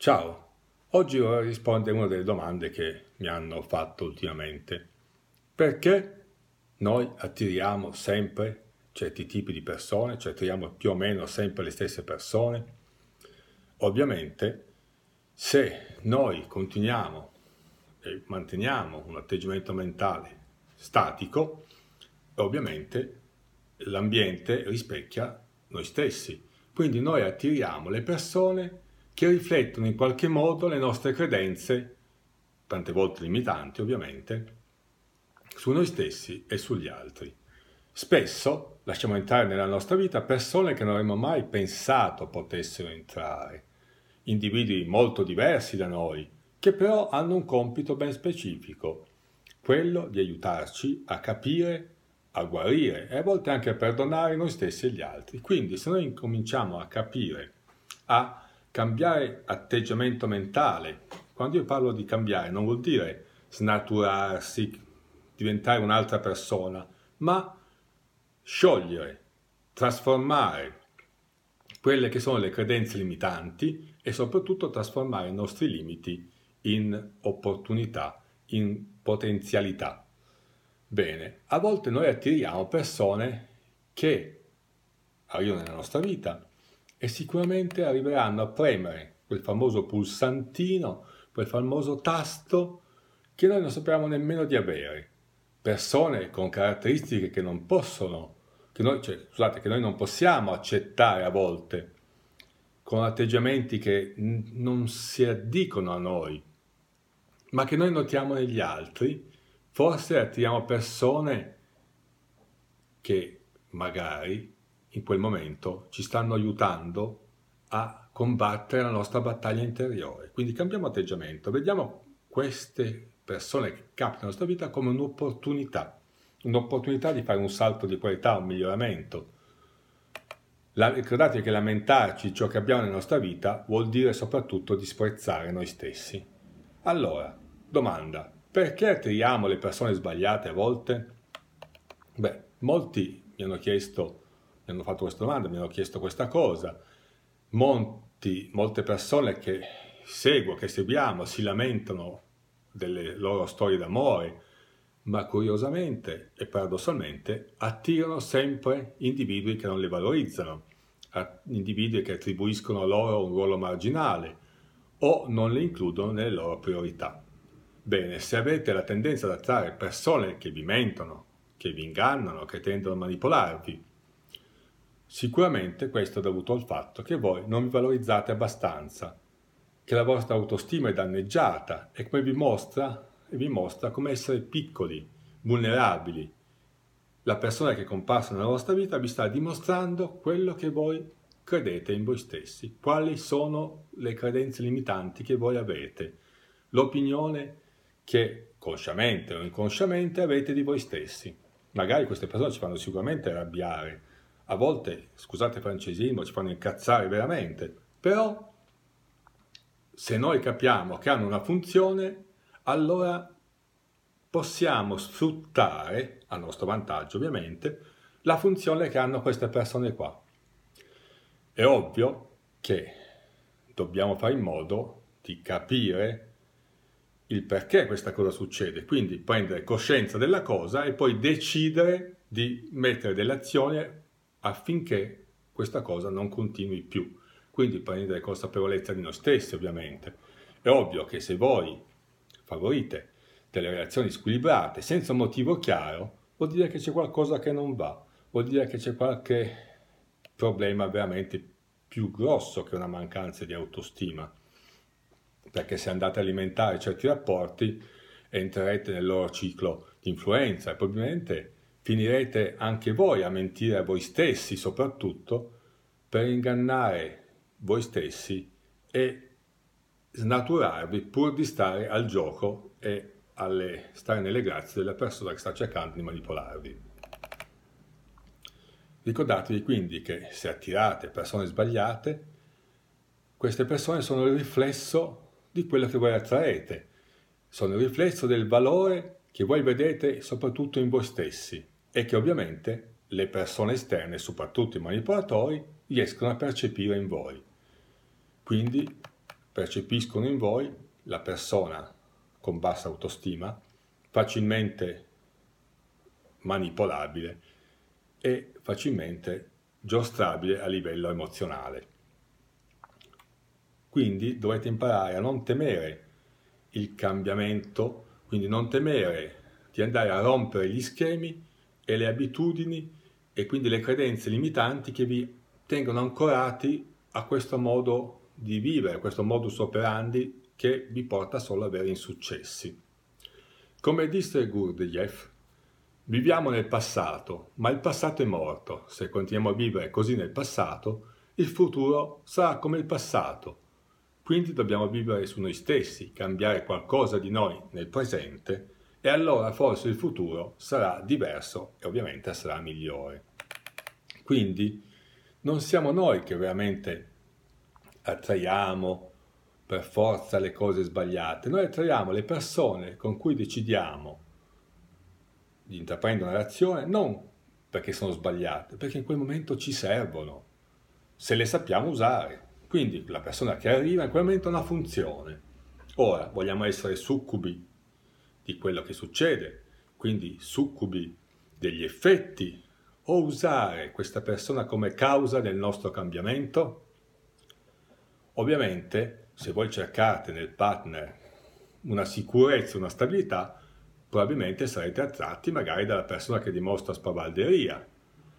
Ciao, oggi vorrei rispondere a una delle domande che mi hanno fatto ultimamente. Perché noi attiriamo sempre certi tipi di persone, cioè attiriamo più o meno sempre le stesse persone? Ovviamente, se noi continuiamo e manteniamo un atteggiamento mentale statico, ovviamente l'ambiente rispecchia noi stessi. Quindi noi attiriamo le persone che riflettono in qualche modo le nostre credenze, tante volte limitanti ovviamente, su noi stessi e sugli altri. Spesso lasciamo entrare nella nostra vita persone che non avremmo mai pensato potessero entrare, individui molto diversi da noi, che però hanno un compito ben specifico, quello di aiutarci a capire, a guarire e a volte anche a perdonare noi stessi e gli altri. Quindi se noi incominciamo a capire, a cambiare atteggiamento mentale. Quando io parlo di cambiare non vuol dire snaturarsi, diventare un'altra persona, ma sciogliere, trasformare quelle che sono le credenze limitanti e soprattutto trasformare i nostri limiti in opportunità, in potenzialità. Bene, a volte noi attiriamo persone che arrivano nella nostra vita, e sicuramente arriveranno a premere quel famoso pulsantino, quel famoso tasto che noi non sappiamo nemmeno di avere. Persone con caratteristiche che non possono, che noi, cioè, scusate, che noi non possiamo accettare a volte, con atteggiamenti che n- non si addicono a noi, ma che noi notiamo negli altri, forse attiriamo persone che magari in quel momento ci stanno aiutando a combattere la nostra battaglia interiore. Quindi cambiamo atteggiamento, vediamo queste persone che capitano nella nostra vita come un'opportunità, un'opportunità di fare un salto di qualità, un miglioramento. La, ricordate che lamentarci ciò che abbiamo nella nostra vita vuol dire soprattutto disprezzare noi stessi. Allora, domanda, perché attiriamo le persone sbagliate a volte? Beh, molti mi hanno chiesto mi hanno fatto questa domanda, mi hanno chiesto questa cosa. Molti, molte persone che seguo, che seguiamo, si lamentano delle loro storie d'amore, ma curiosamente e paradossalmente attirano sempre individui che non le valorizzano, individui che attribuiscono loro un ruolo marginale o non le includono nelle loro priorità. Bene, se avete la tendenza ad attrarre persone che vi mentono, che vi ingannano, che tendono a manipolarvi, Sicuramente questo è dovuto al fatto che voi non vi valorizzate abbastanza, che la vostra autostima è danneggiata e come vi mostra, vi mostra come essere piccoli, vulnerabili. La persona che è comparsa nella vostra vita vi sta dimostrando quello che voi credete in voi stessi, quali sono le credenze limitanti che voi avete, l'opinione che consciamente o inconsciamente avete di voi stessi. Magari queste persone ci fanno sicuramente arrabbiare, a volte, scusate il francesismo, ci fanno incazzare veramente, però se noi capiamo che hanno una funzione, allora possiamo sfruttare, a nostro vantaggio ovviamente, la funzione che hanno queste persone qua. È ovvio che dobbiamo fare in modo di capire il perché questa cosa succede, quindi prendere coscienza della cosa e poi decidere di mettere delle azioni affinché questa cosa non continui più. Quindi prendere consapevolezza di noi stessi, ovviamente. È ovvio che se voi favorite delle reazioni squilibrate senza un motivo chiaro, vuol dire che c'è qualcosa che non va, vuol dire che c'è qualche problema veramente più grosso che una mancanza di autostima. Perché se andate a alimentare certi rapporti, entrerete nel loro ciclo di influenza e probabilmente finirete anche voi a mentire a voi stessi soprattutto per ingannare voi stessi e snaturarvi pur di stare al gioco e alle, stare nelle grazie della persona che sta cercando di manipolarvi. Ricordatevi quindi che se attirate persone sbagliate, queste persone sono il riflesso di quello che voi attraete, sono il riflesso del valore che voi vedete soprattutto in voi stessi e che ovviamente le persone esterne, soprattutto i manipolatori, riescono a percepire in voi. Quindi percepiscono in voi la persona con bassa autostima, facilmente manipolabile e facilmente giostrabile a livello emozionale. Quindi dovete imparare a non temere il cambiamento, quindi non temere di andare a rompere gli schemi e le abitudini e quindi le credenze limitanti che vi tengono ancorati a questo modo di vivere, a questo modus operandi che vi porta solo ad avere insuccessi. Come disse Gurdjieff, viviamo nel passato, ma il passato è morto. Se continuiamo a vivere così nel passato, il futuro sarà come il passato. Quindi dobbiamo vivere su noi stessi, cambiare qualcosa di noi nel presente e allora forse il futuro sarà diverso e ovviamente sarà migliore. Quindi non siamo noi che veramente attraiamo per forza le cose sbagliate, noi attraiamo le persone con cui decidiamo di intraprendere una un'azione non perché sono sbagliate, perché in quel momento ci servono, se le sappiamo usare. Quindi la persona che arriva in quel momento ha una funzione. Ora, vogliamo essere succubi di quello che succede, quindi succubi degli effetti, o usare questa persona come causa del nostro cambiamento? Ovviamente, se voi cercate nel partner una sicurezza, una stabilità, probabilmente sarete attratti magari dalla persona che dimostra spavalderia.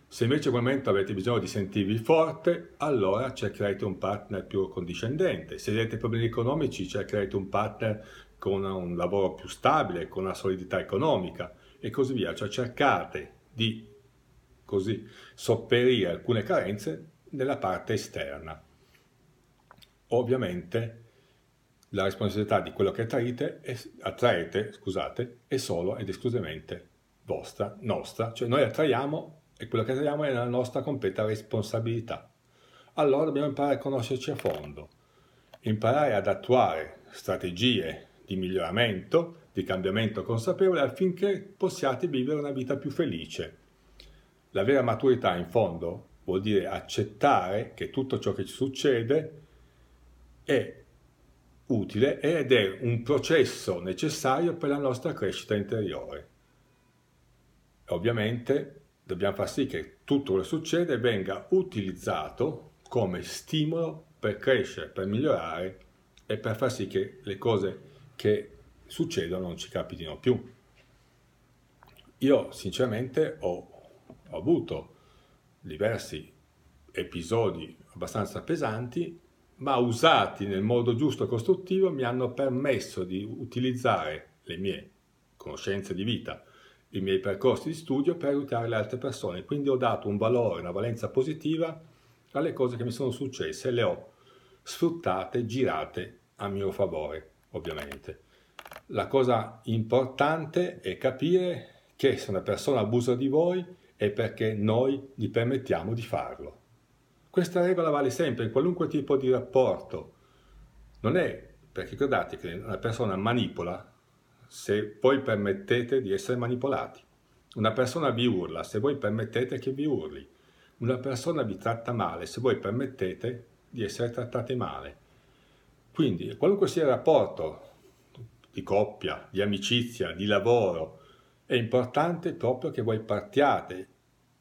Se invece in quel momento avete bisogno di sentirvi forte, allora cercherete un partner più condiscendente. Se avete problemi economici, cercherete un partner con un lavoro più stabile, con una solidità economica e così via. Cioè cercate di così sopperire alcune carenze nella parte esterna. Ovviamente la responsabilità di quello che attraete, attraete scusate, è solo ed esclusivamente vostra, nostra, cioè noi attraiamo e quello che attraiamo è la nostra completa responsabilità. Allora dobbiamo imparare a conoscerci a fondo, imparare ad attuare strategie, di miglioramento, di cambiamento consapevole affinché possiate vivere una vita più felice. La vera maturità, in fondo, vuol dire accettare che tutto ciò che ci succede è utile ed è un processo necessario per la nostra crescita interiore. Ovviamente dobbiamo far sì che tutto quello che succede venga utilizzato come stimolo per crescere, per migliorare e per far sì che le cose che succedono, non ci capitino più. Io sinceramente ho, ho avuto diversi episodi abbastanza pesanti, ma usati nel modo giusto e costruttivo mi hanno permesso di utilizzare le mie conoscenze di vita, i miei percorsi di studio per aiutare le altre persone. Quindi ho dato un valore, una valenza positiva alle cose che mi sono successe e le ho sfruttate, girate a mio favore ovviamente. La cosa importante è capire che se una persona abusa di voi è perché noi gli permettiamo di farlo. Questa regola vale sempre in qualunque tipo di rapporto. Non è perché ricordate che una persona manipola se voi permettete di essere manipolati. Una persona vi urla se voi permettete che vi urli. Una persona vi tratta male se voi permettete di essere trattati male. Quindi qualunque sia il rapporto di coppia, di amicizia, di lavoro, è importante proprio che voi partiate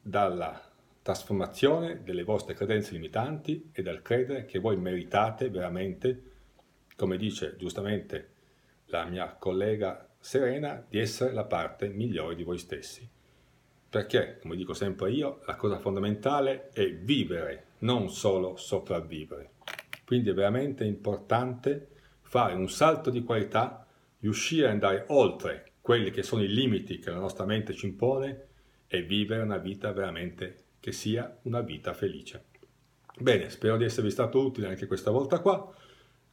dalla trasformazione delle vostre credenze limitanti e dal credere che voi meritate veramente, come dice giustamente la mia collega Serena, di essere la parte migliore di voi stessi. Perché, come dico sempre io, la cosa fondamentale è vivere, non solo sopravvivere. Quindi è veramente importante fare un salto di qualità, riuscire ad andare oltre quelli che sono i limiti che la nostra mente ci impone e vivere una vita veramente che sia una vita felice. Bene, spero di esservi stato utile anche questa volta qua.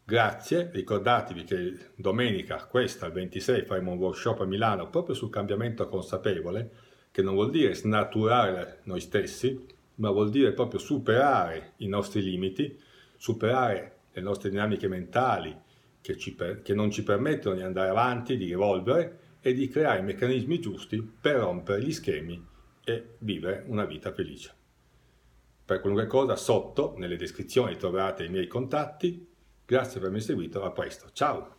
Grazie, ricordatevi che domenica, questa, il 26, faremo un workshop a Milano proprio sul cambiamento consapevole, che non vuol dire snaturare noi stessi, ma vuol dire proprio superare i nostri limiti superare le nostre dinamiche mentali che, ci, che non ci permettono di andare avanti, di evolvere e di creare i meccanismi giusti per rompere gli schemi e vivere una vita felice. Per qualunque cosa sotto nelle descrizioni trovate i miei contatti. Grazie per avermi seguito, a presto, ciao!